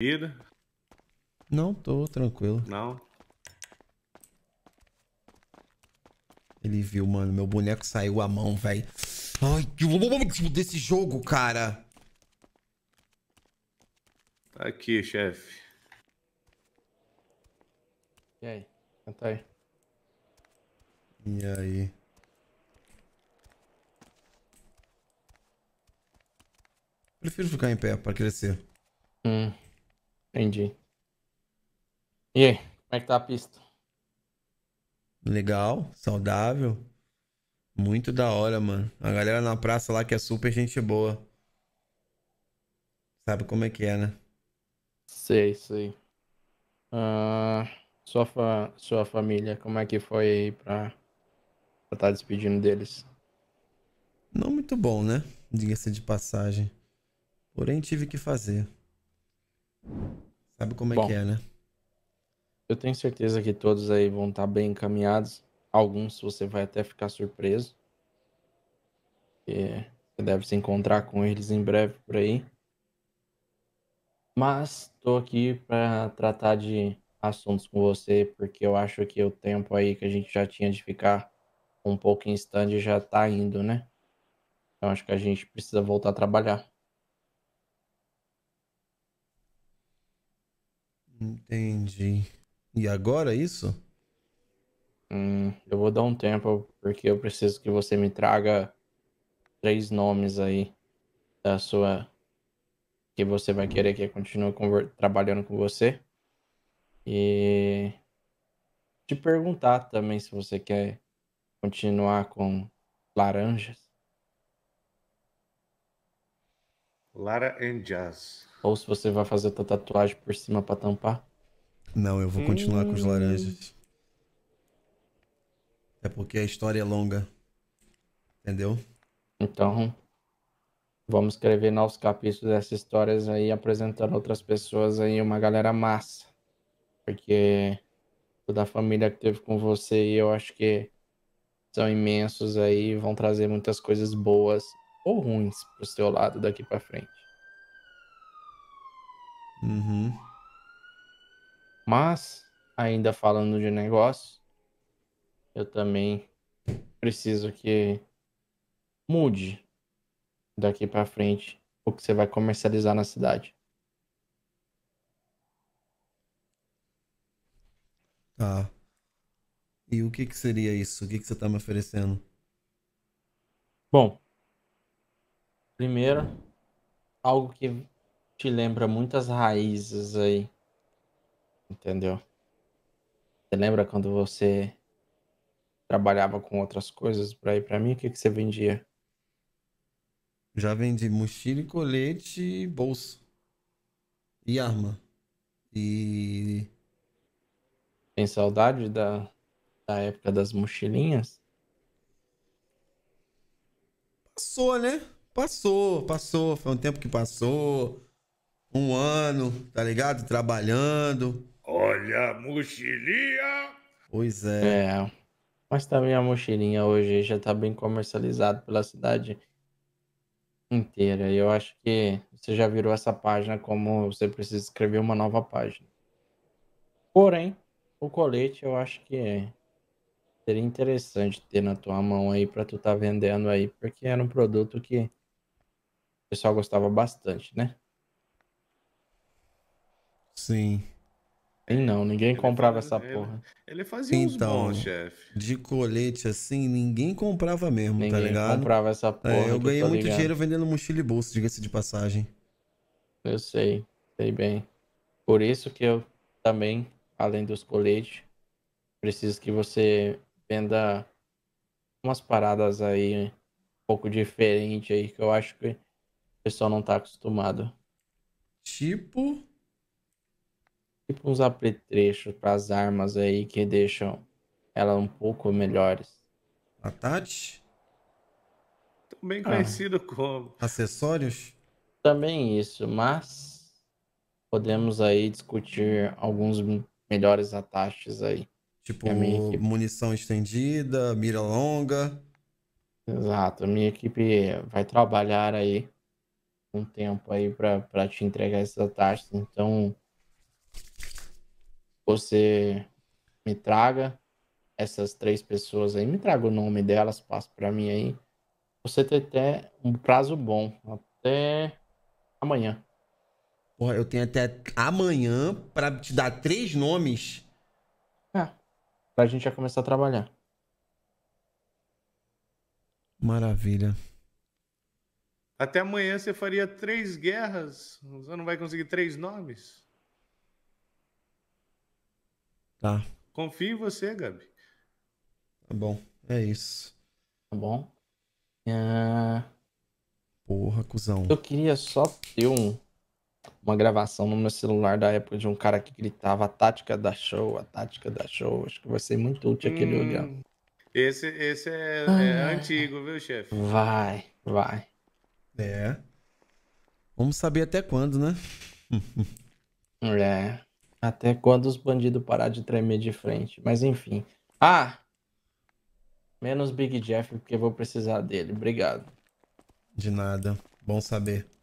Ida? Não, tô tranquilo. Não. Ele viu, mano. Meu boneco saiu a mão, velho. Ai, que desse jogo, cara. Tá aqui, chefe. E aí? Senta aí. E aí? Prefiro ficar em pé para crescer. Hum. Entendi. E aí, como é que tá a pista? Legal, saudável. Muito da hora, mano. A galera na praça lá que é super gente boa. Sabe como é que é, né? Sei, sei. Uh, sua, fa sua família, como é que foi aí pra estar tá despedindo deles? Não muito bom, né? Diga-se de passagem. Porém, tive que fazer. Sabe como é Bom, é que é, né? Eu tenho certeza que todos aí vão estar tá bem encaminhados. Alguns você vai até ficar surpreso. E você deve se encontrar com eles em breve por aí. Mas estou aqui para tratar de assuntos com você, porque eu acho que o tempo aí que a gente já tinha de ficar um pouco em stand já está indo, né? Então acho que a gente precisa voltar a trabalhar. Entendi. E agora é isso? Hum, eu vou dar um tempo, porque eu preciso que você me traga três nomes aí da sua. que você vai querer que eu continue conver... trabalhando com você. E te perguntar também se você quer continuar com laranjas. Lara and Jazz. Ou se você vai fazer outra tatuagem por cima para tampar. Não, eu vou continuar hum. com os hum. laranjas. É porque a história é longa. Entendeu? Então, vamos escrever novos capítulos dessas histórias aí, apresentando outras pessoas aí, uma galera massa. Porque toda a família que teve com você e eu acho que são imensos aí, vão trazer muitas coisas boas ou ruins pro seu lado daqui para frente. Uhum. Mas, ainda falando de negócio, eu também preciso que mude daqui para frente o que você vai comercializar na cidade. Tá. E o que, que seria isso? O que, que você está me oferecendo? Bom, Primeiro, algo que te lembra muitas raízes aí. Entendeu? Você lembra quando você trabalhava com outras coisas para ir para mim? O que, que você vendia? Já vendi mochila e colete e bolso. E arma. E. Tem saudade da, da época das mochilinhas? Passou, né? Passou, passou. Foi um tempo que passou. Um ano, tá ligado? Trabalhando. Olha a mochilinha! Pois é. É. Mas também tá a mochilinha hoje já tá bem comercializado pela cidade inteira. E eu acho que você já virou essa página como você precisa escrever uma nova página. Porém, o colete eu acho que é, seria interessante ter na tua mão aí para tu tá vendendo aí, porque era um produto que o pessoal gostava bastante, né? Sim. E não, ninguém ele comprava essa ele, porra. Ele fazia então, bons, chefe. De colete assim, ninguém comprava mesmo, tá ninguém tá ligado? Ninguém comprava essa porra. É, eu ganhei muito ligado. dinheiro vendendo mochila e bolsa, diga-se de passagem. Eu sei, sei bem. Por isso que eu também, além dos coletes, preciso que você venda umas paradas aí um pouco diferente aí, que eu acho que pessoal não tá acostumado. Tipo. Tipo uns apetrechos para as armas aí que deixam ela um pouco melhores. A Tati? Também ah. conhecido ah. como. Acessórios? Também isso, mas podemos aí discutir alguns melhores ataches aí. Tipo, munição estendida, mira longa. Exato, minha equipe vai trabalhar aí um tempo aí para te entregar essa taxa. Então, você me traga essas três pessoas aí, me traga o nome delas, passa para mim aí. Você tem até um prazo bom, até amanhã. Porra, eu tenho até amanhã para te dar três nomes. É, pra gente já começar a trabalhar. Maravilha. Até amanhã você faria três guerras, você não vai conseguir três nomes. Tá. Confio em você, Gabi. Tá bom, é isso. Tá bom. É. Porra, cuzão. Eu queria só ter um, uma gravação no meu celular da época de um cara que gritava a tática da show, a tática da show. Acho que vai ser muito útil aquele hum, olhar. Esse, esse é, é antigo, viu, chefe? Vai, vai. É. Vamos saber até quando, né? é. Até quando os bandidos parar de tremer de frente. Mas enfim. Ah! Menos Big Jeff, porque vou precisar dele. Obrigado. De nada. Bom saber.